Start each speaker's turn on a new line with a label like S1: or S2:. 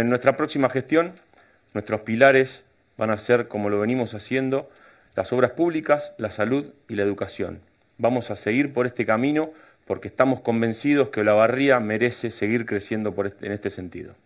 S1: En nuestra próxima gestión, nuestros pilares van a ser, como lo venimos haciendo, las obras públicas, la salud y la educación. Vamos a seguir por este camino porque estamos convencidos que la barría merece seguir creciendo este, en este sentido.